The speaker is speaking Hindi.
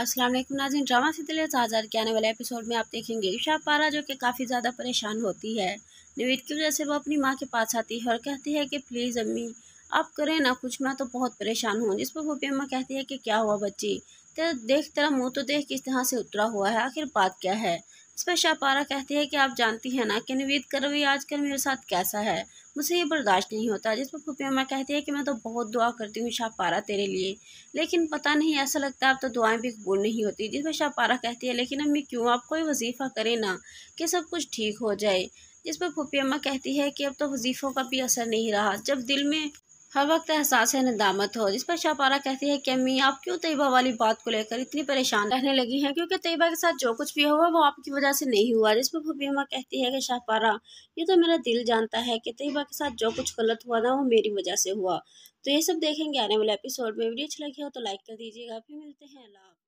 अस्सलाम वालेकुम नाजिन ड्रामा सिलसिले आजाद के आने वाले एपिसोड में आप देखेंगे ईशा पारा जो कि काफ़ी ज़्यादा परेशान होती है नवीद की वजह से वो अपनी माँ के पास आती है और कहती है कि प्लीज़ अम्मी आप करें ना कुछ मैं तो बहुत परेशान हूँ जिस पर वो भी अम्मा कहती है कि क्या हुआ बच्ची तेरा देख तेरा मुँह तो देख किस तरह से उतरा हुआ है आखिर बात क्या है स्पेशा पर शाहपारा कहती है कि आप जानती हैं ना कि निवेद का रवि आजकल मेरे साथ कैसा है मुझे ये बर्दाश्त नहीं होता जिस पर फूफी अम्मा कहती है कि मैं तो बहुत दुआ करती हूँ शाहपारा तेरे लिए लेकिन पता नहीं ऐसा लगता है अब तो दुआएं भी कबूल नहीं होती जिस पर शाहपारा कहती है लेकिन अम्मी क्यों आप कोई वजीफ़ा करें ना कि सब कुछ ठीक हो जाए जिस पर फूफी अम्मा कहती है कि अब तो वजीफ़ों का भी असर नहीं रहा जब दिल में हर वक्त एहसास है नदामत हो जिस पर शाहपारा कहती है कि अम्मी आप क्यों तयबा वाली बात को लेकर इतनी परेशान रहने लगी हैं क्योंकि तयबा के साथ जो कुछ भी हुआ वो आपकी वजह से नहीं हुआ जिस पर फूफी अम्मा कहती है कि शाहपारा ये तो मेरा दिल जानता है कि तयबा के साथ जो कुछ गलत हुआ ना वो मेरी वजह से हुआ तो ये सब देखेंगे आने वाले एपिसोड में वीडियो अच्छी लगी हो तो लाइक कर दीजिएगा फिर मिलते हैं अल्लाह